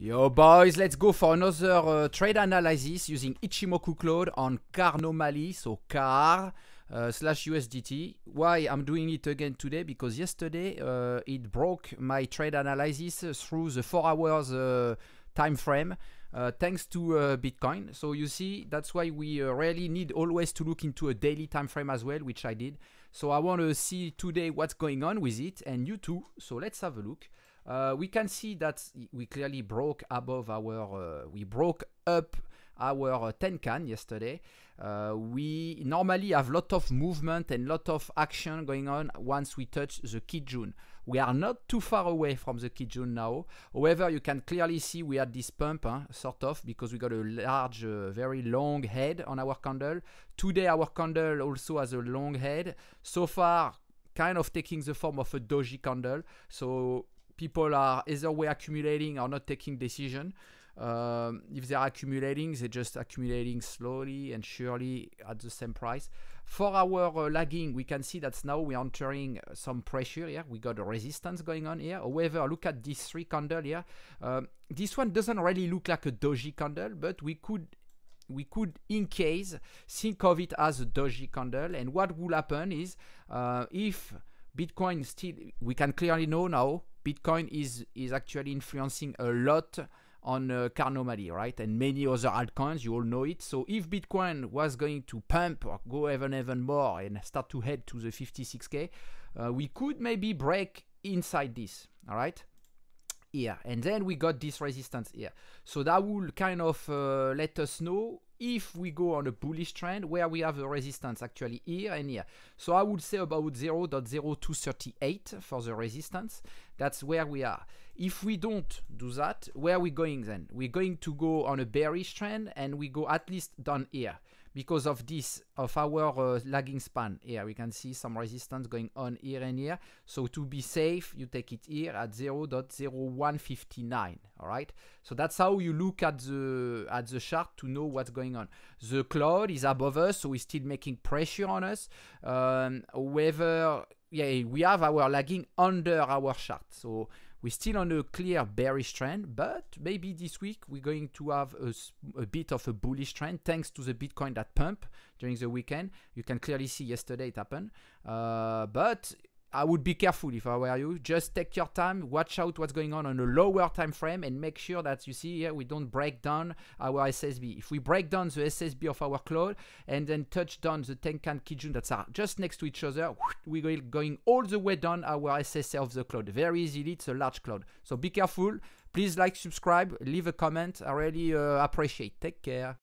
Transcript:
Yo boys, let's go for another uh, trade analysis using Ichimoku Cloud on Carnomali, so CAR uh, slash USDT. Why I'm doing it again today? Because yesterday uh, it broke my trade analysis through the 4 hours uh, time frame. Uh, thanks to uh, Bitcoin. So you see, that's why we uh, really need always to look into a daily time frame as well, which I did. So I want to see today what's going on with it and you too. So let's have a look. Uh, we can see that we clearly broke above our, uh, we broke up our uh, 10 can yesterday. Uh, we normally have lot of movement and lot of action going on once we touch the Kijun. We are not too far away from the Kijun now. However, you can clearly see we had this pump, huh, sort of, because we got a large, uh, very long head on our candle. Today, our candle also has a long head. So far, kind of taking the form of a doji candle. So people are either way accumulating or not taking decision. Um, if they're accumulating, they're just accumulating slowly and surely at the same price. For our uh, lagging, we can see that now we're entering uh, some pressure here. We got a resistance going on here. However, look at this three candle here. Um, this one doesn't really look like a doji candle, but we could we could in case think of it as a doji candle and what will happen is uh, if bitcoin still we can clearly know now Bitcoin is is actually influencing a lot on uh, Mali, right? And many other altcoins, you all know it. So if Bitcoin was going to pump or go even even more and start to head to the 56k, uh, we could maybe break inside this, all right? Here and then we got this resistance here, so that will kind of uh, let us know if we go on a bullish trend where we have a resistance actually here and here. So I would say about 0.0238 for the resistance. That's where we are. If we don't do that, where are we going then? We're going to go on a bearish trend and we go at least down here because of this, of our uh, lagging span here. We can see some resistance going on here and here. So to be safe, you take it here at 0 0.0159, all right? So that's how you look at the, at the chart to know what's going on. The cloud is above us, so it's still making pressure on us. Um, whether, yeah, we have our lagging under our chart. So we're still on a clear bearish trend, but maybe this week we're going to have a, a, bit of a bullish trend thanks to the Bitcoin that pump during the weekend. You can clearly see yesterday it happened. Uh, but I would be careful if I were you. Just take your time, watch out what's going on on a lower time frame, and make sure that you see here we don't break down our SSB. If we break down the SSB of our cloud and then touch down the Tenkan Kijun that are just next to each other, we are going all the way down our SSL of the cloud very easily. It's a large cloud, so be careful. Please like, subscribe, leave a comment. I really uh, appreciate. Take care.